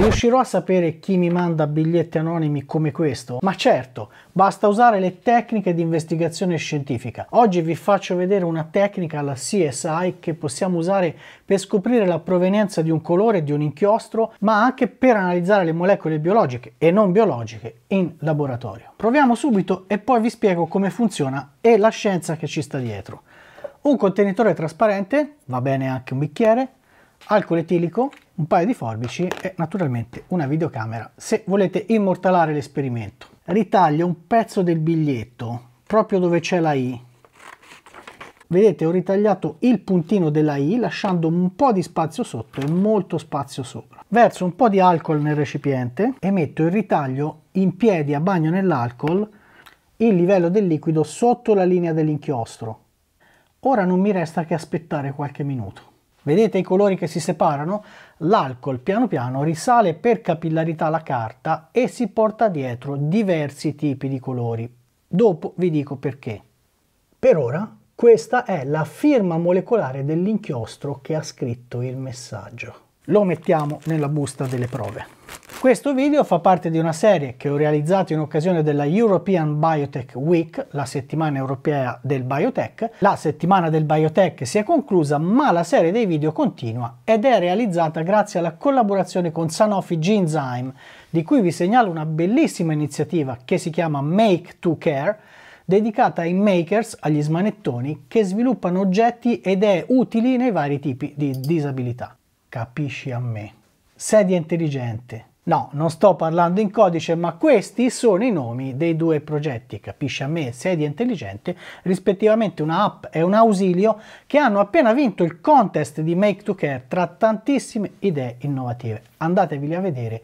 Riuscirò a sapere chi mi manda biglietti anonimi come questo? Ma certo, basta usare le tecniche di investigazione scientifica. Oggi vi faccio vedere una tecnica alla CSI che possiamo usare per scoprire la provenienza di un colore, di un inchiostro, ma anche per analizzare le molecole biologiche e non biologiche in laboratorio. Proviamo subito e poi vi spiego come funziona e la scienza che ci sta dietro. Un contenitore trasparente, va bene anche un bicchiere, alcol etilico, un paio di forbici e naturalmente una videocamera se volete immortalare l'esperimento. Ritaglio un pezzo del biglietto proprio dove c'è la I. Vedete ho ritagliato il puntino della I lasciando un po' di spazio sotto e molto spazio sopra. Verso un po' di alcol nel recipiente e metto il ritaglio in piedi a bagno nell'alcol il livello del liquido sotto la linea dell'inchiostro. Ora non mi resta che aspettare qualche minuto. Vedete i colori che si separano? L'alcol piano piano risale per capillarità la carta e si porta dietro diversi tipi di colori. Dopo vi dico perché. Per ora questa è la firma molecolare dell'inchiostro che ha scritto il messaggio lo mettiamo nella busta delle prove. Questo video fa parte di una serie che ho realizzato in occasione della European Biotech Week, la settimana europea del biotech. La settimana del biotech si è conclusa, ma la serie dei video continua ed è realizzata grazie alla collaborazione con Sanofi Genzyme, di cui vi segnalo una bellissima iniziativa che si chiama Make to Care, dedicata ai makers, agli smanettoni, che sviluppano oggetti ed è utili nei vari tipi di disabilità. Capisci a me. Sedia intelligente. No, non sto parlando in codice, ma questi sono i nomi dei due progetti, capisci a me, Sedia Intelligente, rispettivamente una app e un ausilio che hanno appena vinto il contest di Make to Care tra tantissime idee innovative. Andateveli a vedere,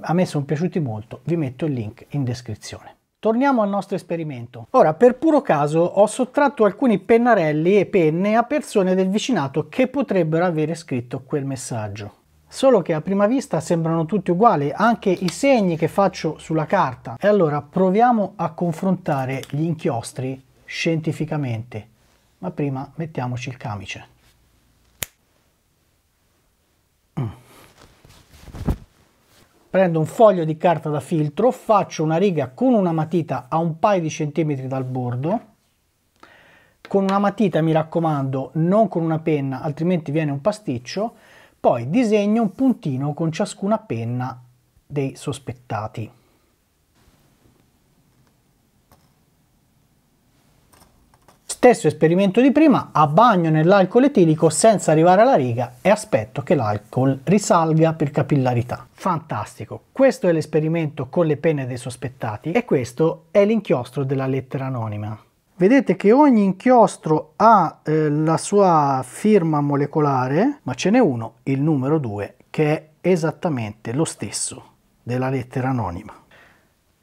a me sono piaciuti molto, vi metto il link in descrizione. Torniamo al nostro esperimento. Ora, per puro caso, ho sottratto alcuni pennarelli e penne a persone del vicinato che potrebbero avere scritto quel messaggio. Solo che a prima vista sembrano tutti uguali, anche i segni che faccio sulla carta. E allora proviamo a confrontare gli inchiostri scientificamente. Ma prima mettiamoci il camice. prendo un foglio di carta da filtro, faccio una riga con una matita a un paio di centimetri dal bordo, con una matita mi raccomando, non con una penna, altrimenti viene un pasticcio, poi disegno un puntino con ciascuna penna dei sospettati. Stesso esperimento di prima, a bagno nell'alcol etilico senza arrivare alla riga e aspetto che l'alcol risalga per capillarità. Fantastico, questo è l'esperimento con le pene dei sospettati e questo è l'inchiostro della lettera anonima. Vedete che ogni inchiostro ha eh, la sua firma molecolare, ma ce n'è uno, il numero 2, che è esattamente lo stesso della lettera anonima.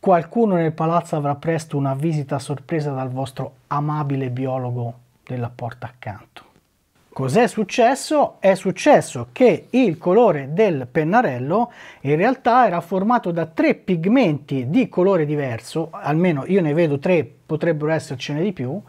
Qualcuno nel palazzo avrà presto una visita sorpresa dal vostro amabile biologo della porta accanto. Cos'è successo? È successo che il colore del pennarello in realtà era formato da tre pigmenti di colore diverso, almeno io ne vedo tre, potrebbero essercene di più,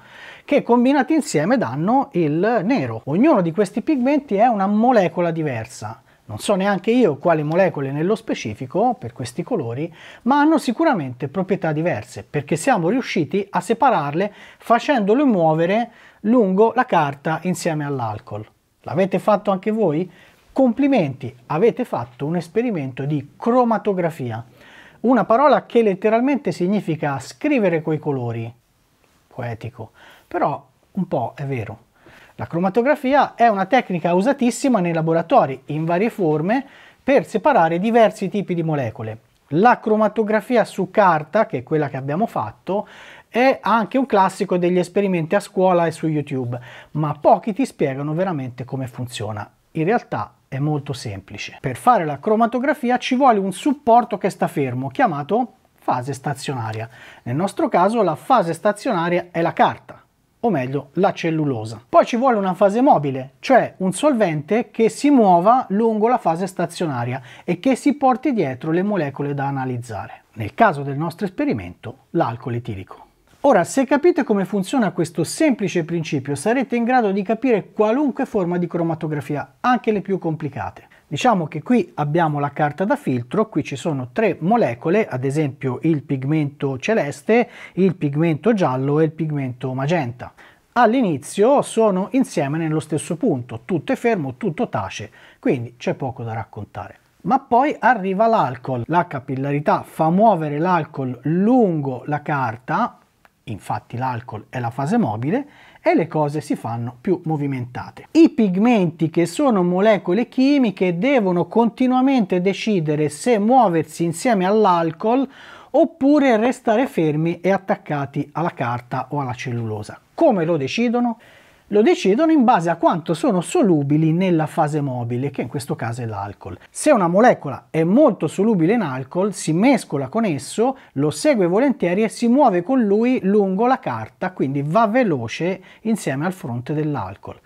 che combinati insieme danno il nero. Ognuno di questi pigmenti è una molecola diversa. Non so neanche io quali molecole nello specifico per questi colori, ma hanno sicuramente proprietà diverse perché siamo riusciti a separarle facendole muovere lungo la carta insieme all'alcol. L'avete fatto anche voi? Complimenti, avete fatto un esperimento di cromatografia, una parola che letteralmente significa scrivere coi colori, poetico, però un po' è vero. La cromatografia è una tecnica usatissima nei laboratori in varie forme per separare diversi tipi di molecole. La cromatografia su carta, che è quella che abbiamo fatto, è anche un classico degli esperimenti a scuola e su YouTube, ma pochi ti spiegano veramente come funziona. In realtà è molto semplice. Per fare la cromatografia ci vuole un supporto che sta fermo, chiamato fase stazionaria. Nel nostro caso la fase stazionaria è la carta o meglio la cellulosa. Poi ci vuole una fase mobile, cioè un solvente che si muova lungo la fase stazionaria e che si porti dietro le molecole da analizzare. Nel caso del nostro esperimento, l'alcol etilico. Ora, se capite come funziona questo semplice principio, sarete in grado di capire qualunque forma di cromatografia, anche le più complicate. Diciamo che qui abbiamo la carta da filtro, qui ci sono tre molecole, ad esempio il pigmento celeste, il pigmento giallo e il pigmento magenta. All'inizio sono insieme nello stesso punto, tutto è fermo, tutto tace, quindi c'è poco da raccontare. Ma poi arriva l'alcol, la capillarità fa muovere l'alcol lungo la carta, infatti l'alcol è la fase mobile, e le cose si fanno più movimentate. I pigmenti che sono molecole chimiche devono continuamente decidere se muoversi insieme all'alcol oppure restare fermi e attaccati alla carta o alla cellulosa. Come lo decidono? lo decidono in base a quanto sono solubili nella fase mobile, che in questo caso è l'alcol. Se una molecola è molto solubile in alcol, si mescola con esso, lo segue volentieri e si muove con lui lungo la carta, quindi va veloce insieme al fronte dell'alcol.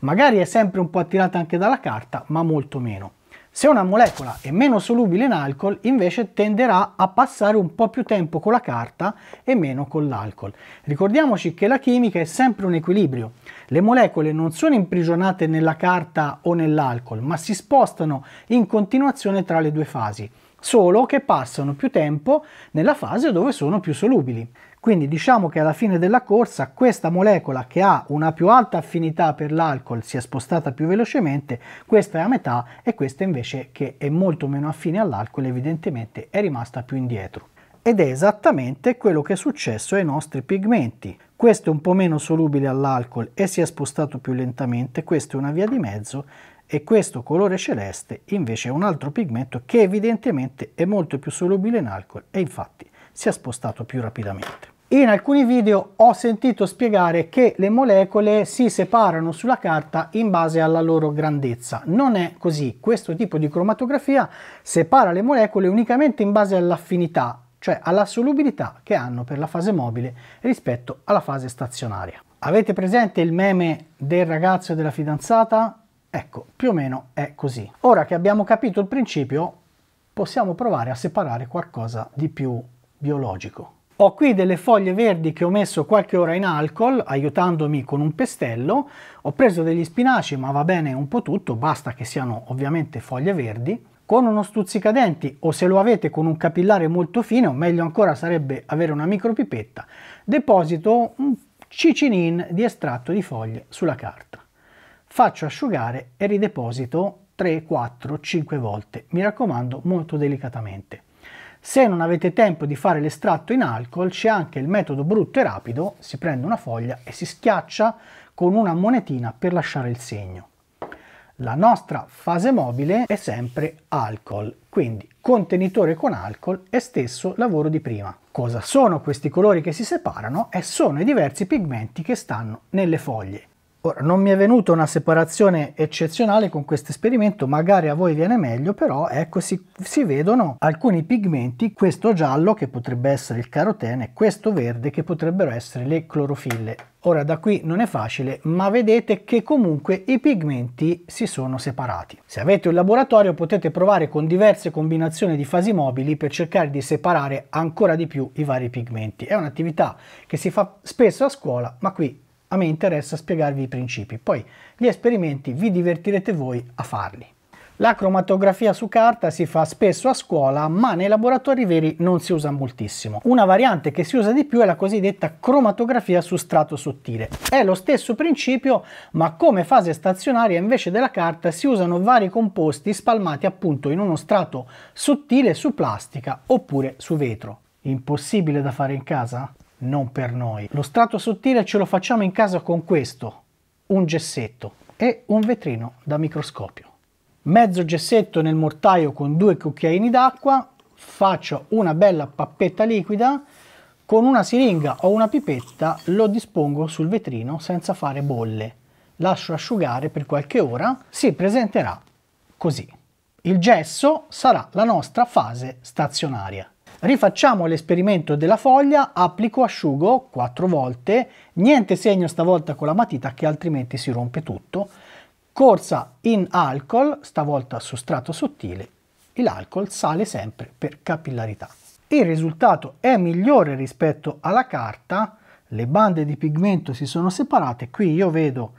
Magari è sempre un po' attirata anche dalla carta, ma molto meno. Se una molecola è meno solubile in alcol, invece tenderà a passare un po' più tempo con la carta e meno con l'alcol. Ricordiamoci che la chimica è sempre un equilibrio. Le molecole non sono imprigionate nella carta o nell'alcol, ma si spostano in continuazione tra le due fasi, solo che passano più tempo nella fase dove sono più solubili. Quindi diciamo che alla fine della corsa questa molecola che ha una più alta affinità per l'alcol si è spostata più velocemente, questa è a metà e questa invece che è molto meno affine all'alcol evidentemente è rimasta più indietro. Ed è esattamente quello che è successo ai nostri pigmenti. Questo è un po' meno solubile all'alcol e si è spostato più lentamente, questa è una via di mezzo e questo colore celeste invece è un altro pigmento che evidentemente è molto più solubile in alcol e infatti si è spostato più rapidamente. In alcuni video ho sentito spiegare che le molecole si separano sulla carta in base alla loro grandezza. Non è così. Questo tipo di cromatografia separa le molecole unicamente in base all'affinità, cioè alla solubilità che hanno per la fase mobile rispetto alla fase stazionaria. Avete presente il meme del ragazzo e della fidanzata? Ecco, più o meno è così. Ora che abbiamo capito il principio, possiamo provare a separare qualcosa di più biologico. Ho qui delle foglie verdi che ho messo qualche ora in alcol, aiutandomi con un pestello. Ho preso degli spinaci, ma va bene un po' tutto, basta che siano ovviamente foglie verdi. Con uno stuzzicadenti o se lo avete con un capillare molto fine, o meglio ancora sarebbe avere una micropipetta, deposito un cicinin di estratto di foglie sulla carta. Faccio asciugare e rideposito 3, 4, 5 volte, mi raccomando molto delicatamente. Se non avete tempo di fare l'estratto in alcol c'è anche il metodo brutto e rapido, si prende una foglia e si schiaccia con una monetina per lasciare il segno. La nostra fase mobile è sempre alcol, quindi contenitore con alcol e stesso lavoro di prima. Cosa sono questi colori che si separano? E sono i diversi pigmenti che stanno nelle foglie. Ora, non mi è venuta una separazione eccezionale con questo esperimento, magari a voi viene meglio, però ecco si, si vedono alcuni pigmenti, questo giallo che potrebbe essere il carotene, questo verde che potrebbero essere le clorofille. Ora da qui non è facile, ma vedete che comunque i pigmenti si sono separati. Se avete un laboratorio potete provare con diverse combinazioni di fasi mobili per cercare di separare ancora di più i vari pigmenti. È un'attività che si fa spesso a scuola, ma qui a me interessa spiegarvi i principi, poi gli esperimenti vi divertirete voi a farli. La cromatografia su carta si fa spesso a scuola, ma nei laboratori veri non si usa moltissimo. Una variante che si usa di più è la cosiddetta cromatografia su strato sottile. È lo stesso principio, ma come fase stazionaria invece della carta si usano vari composti spalmati appunto in uno strato sottile su plastica oppure su vetro. Impossibile da fare in casa? non per noi. Lo strato sottile ce lo facciamo in casa con questo, un gessetto e un vetrino da microscopio. Mezzo gessetto nel mortaio con due cucchiaini d'acqua, faccio una bella pappetta liquida, con una siringa o una pipetta lo dispongo sul vetrino senza fare bolle. Lascio asciugare per qualche ora, si presenterà così. Il gesso sarà la nostra fase stazionaria. Rifacciamo l'esperimento della foglia, applico, asciugo 4 volte, niente segno stavolta con la matita che altrimenti si rompe tutto, corsa in alcol, stavolta su strato sottile, l'alcol sale sempre per capillarità. Il risultato è migliore rispetto alla carta, le bande di pigmento si sono separate, qui io vedo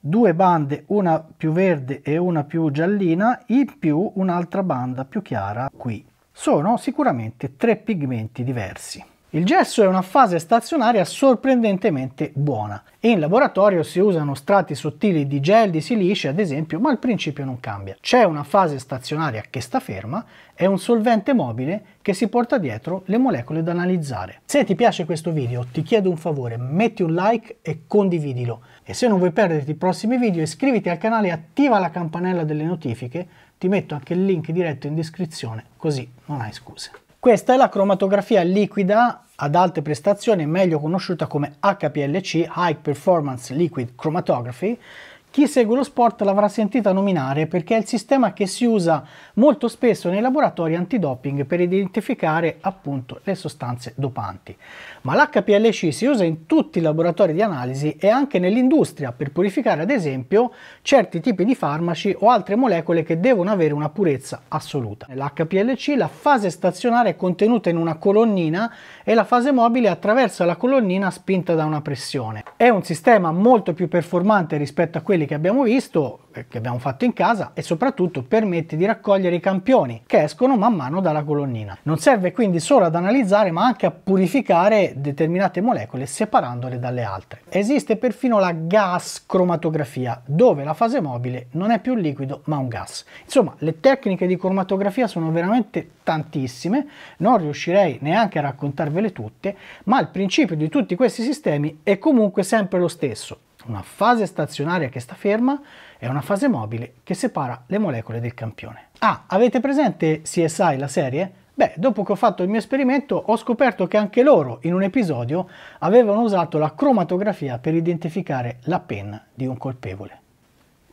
due bande, una più verde e una più giallina, in più un'altra banda più chiara qui sono sicuramente tre pigmenti diversi. Il gesso è una fase stazionaria sorprendentemente buona in laboratorio si usano strati sottili di gel, di silice ad esempio, ma il principio non cambia. C'è una fase stazionaria che sta ferma e un solvente mobile che si porta dietro le molecole da analizzare. Se ti piace questo video ti chiedo un favore, metti un like e condividilo e se non vuoi perderti i prossimi video iscriviti al canale e attiva la campanella delle notifiche ti metto anche il link diretto in descrizione così non hai scuse. Questa è la cromatografia liquida ad alte prestazioni, meglio conosciuta come HPLC, High Performance Liquid Chromatography, chi segue lo sport l'avrà sentita nominare perché è il sistema che si usa molto spesso nei laboratori antidoping per identificare appunto le sostanze dopanti. Ma l'HPLC si usa in tutti i laboratori di analisi e anche nell'industria per purificare ad esempio certi tipi di farmaci o altre molecole che devono avere una purezza assoluta. Nell'HPLC la fase stazionaria è contenuta in una colonnina e la fase mobile attraversa la colonnina spinta da una pressione. È un sistema molto più performante rispetto a quelli quelli che abbiamo visto, eh, che abbiamo fatto in casa e soprattutto permette di raccogliere i campioni che escono man mano dalla colonnina. Non serve quindi solo ad analizzare ma anche a purificare determinate molecole separandole dalle altre. Esiste perfino la gas cromatografia dove la fase mobile non è più un liquido ma un gas. Insomma le tecniche di cromatografia sono veramente tantissime, non riuscirei neanche a raccontarvele tutte, ma il principio di tutti questi sistemi è comunque sempre lo stesso una fase stazionaria che sta ferma e una fase mobile che separa le molecole del campione. Ah, avete presente CSI la serie? Beh, dopo che ho fatto il mio esperimento ho scoperto che anche loro in un episodio avevano usato la cromatografia per identificare la penna di un colpevole.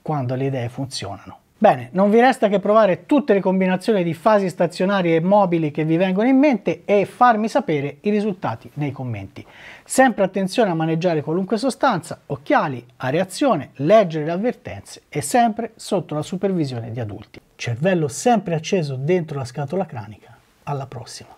Quando le idee funzionano. Bene, non vi resta che provare tutte le combinazioni di fasi stazionarie e mobili che vi vengono in mente e farmi sapere i risultati nei commenti. Sempre attenzione a maneggiare qualunque sostanza, occhiali, a reazione, leggere le avvertenze e sempre sotto la supervisione di adulti. Cervello sempre acceso dentro la scatola cranica. Alla prossima!